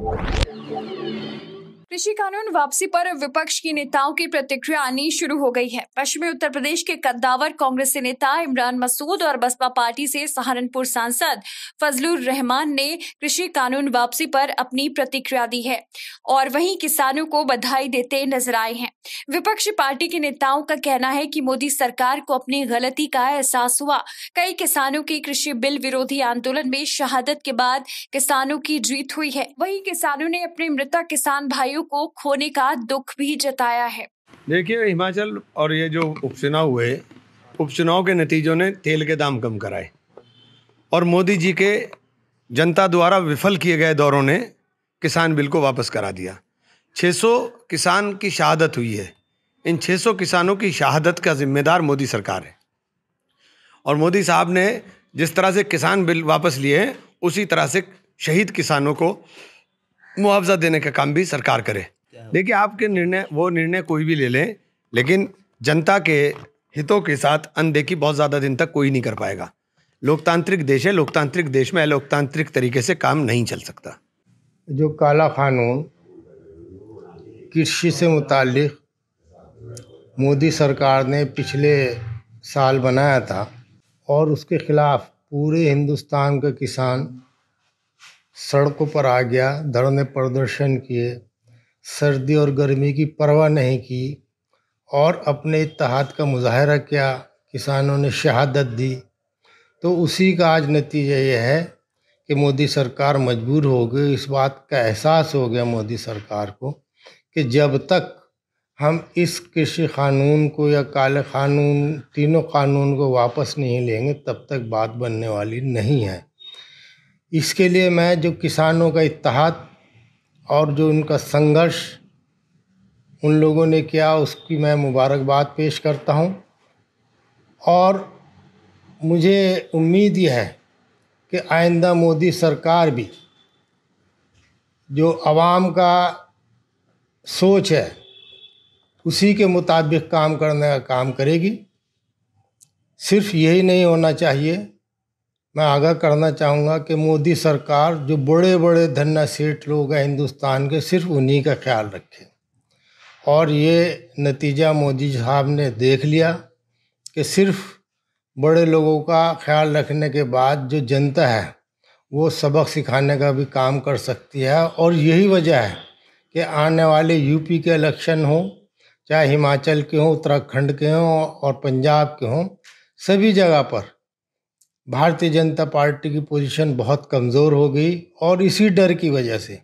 Thank you. कृषि कानून वापसी पर विपक्ष की नेताओं की प्रतिक्रिया आनी शुरू हो गई है पश्चिमी उत्तर प्रदेश के कद्दावर कांग्रेस नेता इमरान मसूद और बसपा पार्टी से सहारनपुर सांसद फजलुर रहमान ने कृषि कानून वापसी पर अपनी प्रतिक्रिया दी है और वहीं किसानों को बधाई देते नजर आए हैं विपक्ष पार्टी के नेताओं का कहना है की मोदी सरकार को अपनी गलती का एहसास हुआ कई किसानों के कृषि बिल विरोधी आंदोलन में शहादत के बाद किसानों की जीत हुई है वहीं किसानों ने अपने मृतक किसान भाइयों अधिकारियों को खोने का दुख भी जताया है देखिए हिमाचल और ये जो उपचुनाव हुए उपचुनाव के नतीजों ने तेल के दाम कम कराए और मोदी जी के जनता द्वारा विफल किए गए दौरों ने किसान बिल को वापस करा दिया 600 किसान की शहादत हुई है इन 600 किसानों की शहादत का जिम्मेदार मोदी सरकार है और मोदी साहब ने जिस तरह से किसान बिल वापस लिए उसी तरह से शहीद किसानों को मुआवजा देने का काम भी सरकार करे देखिए आपके निर्णय वो निर्णय कोई भी ले लें लेकिन जनता के हितों के साथ अनदेखी बहुत ज़्यादा दिन तक कोई नहीं कर पाएगा लोकतांत्रिक देश है लोकतांत्रिक देश में अलोकतांत्रिक तरीके से काम नहीं चल सकता जो काला कानून कृषि से मुतल मोदी सरकार ने पिछले साल बनाया था और उसके ख़िलाफ़ पूरे हिंदुस्तान के किसान सड़कों पर आ गया धरने प्रदर्शन किए सर्दी और गर्मी की परवाह नहीं की और अपने इतिहाद का मुजाहरा किया किसानों ने शहादत दी तो उसी का आज नतीजा ये है कि मोदी सरकार मजबूर हो गई इस बात का एहसास हो गया मोदी सरकार को कि जब तक हम इस कृषि कानून को या काले कानून तीनों कानून को वापस नहीं लेंगे तब तक बात बनने वाली नहीं है इसके लिए मैं जो किसानों का इतिहाद और जो उनका संघर्ष उन लोगों ने किया उसकी मैं मुबारकबाद पेश करता हूँ और मुझे उम्मीद यह है कि आइंदा मोदी सरकार भी जो आवाम का सोच है उसी के मुताबिक काम करने का काम करेगी सिर्फ यही नहीं होना चाहिए मैं आगाह करना चाहूँगा कि मोदी सरकार जो बड़े बड़े धन्ना सेठ लोग हैं हिंदुस्तान के सिर्फ उन्हीं का ख्याल रखें और ये नतीजा मोदी साहब ने देख लिया कि सिर्फ बड़े लोगों का ख्याल रखने के बाद जो जनता है वो सबक सिखाने का भी काम कर सकती है और यही वजह है कि आने वाले यूपी के इलेक्शन हों चाहे हिमाचल के हों उत्तराखंड के हों और पंजाब के हों सभी जगह पर भारतीय जनता पार्टी की पोजीशन बहुत कमज़ोर हो गई और इसी डर की वजह से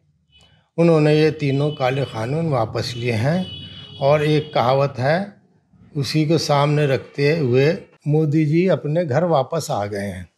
उन्होंने ये तीनों काले कानून वापस लिए हैं और एक कहावत है उसी को सामने रखते हुए मोदी जी अपने घर वापस आ गए हैं